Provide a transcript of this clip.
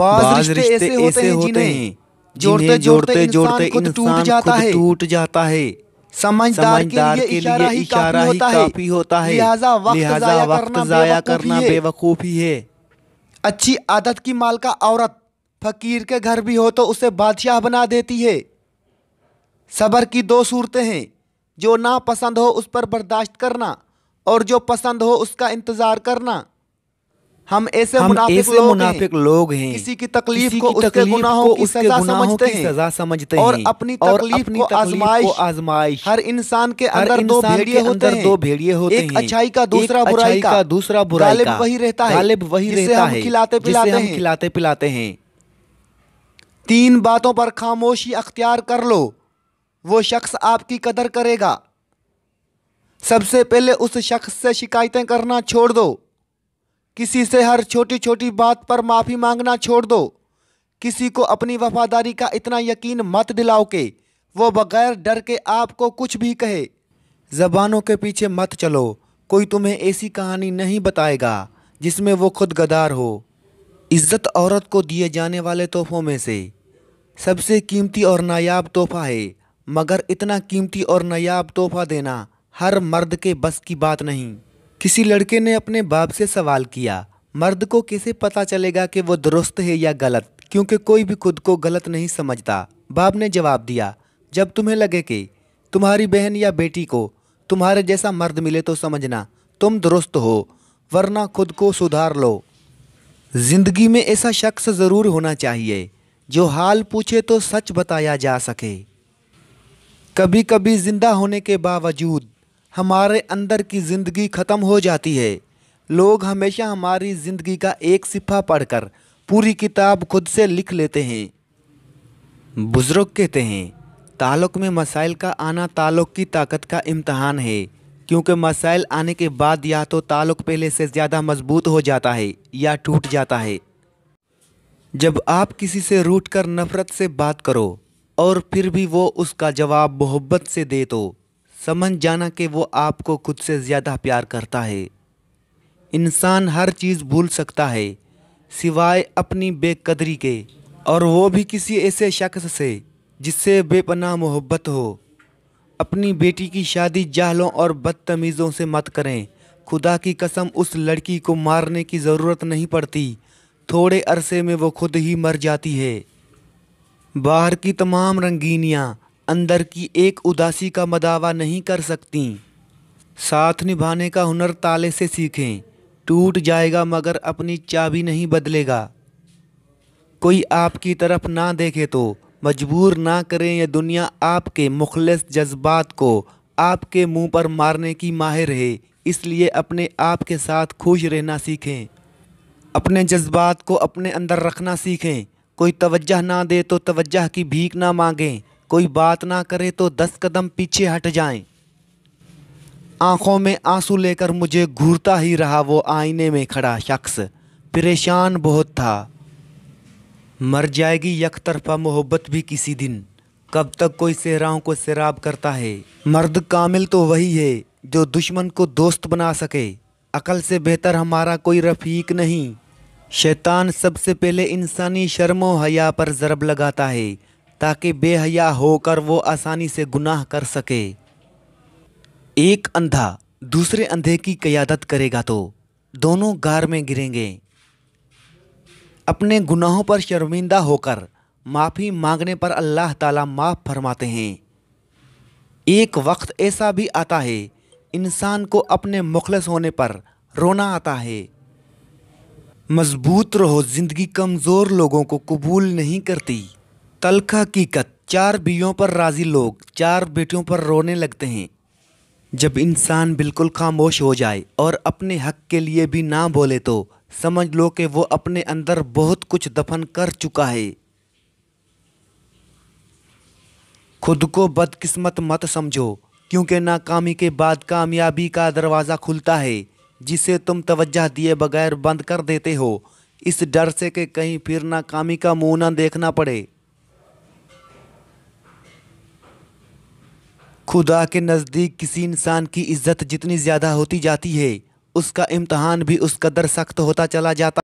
बाज रिश्ते ऐसे होते हैं जोड़ते जोड़ते जोड़ते इंसान खुद टूट जाता है समझदार के लिए इशारा ही काफी होता है लिहाजा वक्त जाया करना बेवकूफ़ी है अच्छी आदत की मालका औरत फकीर के घर भी हो तो उसे बादशाह बना देती है सबर की दो सूरतें हैं जो ना पसंद हो उस पर बर्दाश्त करना और जो पसंद हो उसका इंतज़ार करना हम ऐसे मुनाफिक, लोग, मुनाफिक हैं। लोग हैं किसी की तकलीफ किसी को उसके गुनाहों को की उसके सजा समझते हैं सजा समझते और हैं अपनी और अपनी को आजमाइश को आजमाइश हर इंसान के अंदर दो भेड़िए होते हैं दो भेड़िए होते हैं एक अच्छाई का दूसरा बुराई का दूसरा बुराई का वही रहता है गालिब वही रहता है खिलाते पिलाते हैं खिलाते पिलाते हैं तीन बातों पर खामोशी अख्तियार कर लो वो शख्स आपकी कदर करेगा सबसे पहले उस शख्स से शिकायतें करना छोड़ दो किसी से हर छोटी छोटी बात पर माफ़ी मांगना छोड़ दो किसी को अपनी वफादारी का इतना यकीन मत दिलाओ के वो बगैर डर के आपको कुछ भी कहे ज़बानों के पीछे मत चलो कोई तुम्हें ऐसी कहानी नहीं बताएगा जिसमें वो खुद गदार हो इज़्ज़त औरत को दिए जाने वाले तोहफ़ों में से सबसे कीमती और नायाब तोहफ़ा है मगर इतना कीमती और नायाब तोहफ़ा देना हर मर्द के बस की बात नहीं किसी लड़के ने अपने बाप से सवाल किया मर्द को कैसे पता चलेगा कि वो दुरुस्त है या गलत क्योंकि कोई भी खुद को गलत नहीं समझता बाप ने जवाब दिया जब तुम्हें लगे कि तुम्हारी बहन या बेटी को तुम्हारे जैसा मर्द मिले तो समझना तुम दुरुस्त हो वरना खुद को सुधार लो जिंदगी में ऐसा शख्स ज़रूर होना चाहिए जो हाल पूछे तो सच बताया जा सके कभी कभी ज़िंदा होने के बावजूद हमारे अंदर की ज़िंदगी ख़त्म हो जाती है लोग हमेशा हमारी ज़िंदगी का एक सिफा पढ़कर पूरी किताब खुद से लिख लेते हैं बुज़ुर्ग कहते हैं ताल्लुक़ में मसाइल का आना ताल्लुक़ की ताकत का इम्तहान है क्योंकि मसाइल आने के बाद या तो ताल्लुक़ पहले से ज़्यादा मजबूत हो जाता है या टूट जाता है जब आप किसी से रूट कर नफ़रत से बात करो और फिर भी वो उसका जवाब मोहब्बत से दे तो समझ जाना कि वो आपको खुद से ज़्यादा प्यार करता है इंसान हर चीज़ भूल सकता है सिवाय अपनी बेकदरी के और वो भी किसी ऐसे शख्स से जिससे बेपनाह मोहब्बत हो अपनी बेटी की शादी जाहलों और बदतमीज़ों से मत करें खुदा की कसम उस लड़की को मारने की ज़रूरत नहीं पड़ती थोड़े अरसे में वो खुद ही मर जाती है बाहर की तमाम रंगीनियाँ अंदर की एक उदासी का मदावा नहीं कर सकती साथ निभाने का हुनर ताले से सीखें टूट जाएगा मगर अपनी चाबी नहीं बदलेगा कोई आपकी तरफ ना देखे तो मजबूर ना करें यह दुनिया आपके मुखलस जज्बात को आपके मुंह पर मारने की माहिर है इसलिए अपने आप के साथ खुश रहना सीखें अपने जज्बात को अपने अंदर रखना सीखें कोई तवज्जह ना दे तो तवज्जह की भीख ना मांगें कोई बात ना करे तो दस कदम पीछे हट जाएं। आंखों में आंसू लेकर मुझे घूरता ही रहा वो आईने में खड़ा शख्स परेशान बहुत था मर जाएगी यक तरफा मोहब्बत भी किसी दिन कब तक कोई सेहराओं को सैराब करता है मर्द कामिल तो वही है जो दुश्मन को दोस्त बना सके अकल से बेहतर हमारा कोई रफीक नहीं शैतान सबसे पहले इंसानी शर्मो हया पर ज़रब लगाता है ताकि बेहया होकर वो आसानी से गुनाह कर सके एक अंधा दूसरे अंधे की क़्यादत करेगा तो दोनों गार में गिरेंगे अपने गुनाहों पर शर्मिंदा होकर माफ़ी मांगने पर अल्लाह ताला माफ़ फरमाते हैं एक वक्त ऐसा भी आता है इंसान को अपने मुखलस होने पर रोना आता है मजबूत रहो ज़िंदगी कमज़ोर लोगों को कबूल नहीं करती तलख हकीकत चार बीवियों पर राज़ी लोग चार बेटियों पर रोने लगते हैं जब इंसान बिल्कुल खामोश हो जाए और अपने हक के लिए भी ना बोले तो समझ लो कि वो अपने अंदर बहुत कुछ दफन कर चुका है खुद को बदकिस्मत मत समझो क्योंकि नाकामी के बाद कामयाबी का दरवाज़ा खुलता है जिसे तुम तवज्जा दिए बगैर बंद कर देते हो इस डर से कि कहीं फिर नाकामी का मुँह ना देखना पड़े खुदा के नज़दीक किसी इंसान की इज़्ज़त जितनी ज़्यादा होती जाती है उसका इम्तहान भी उस कदर सख्त होता चला जाता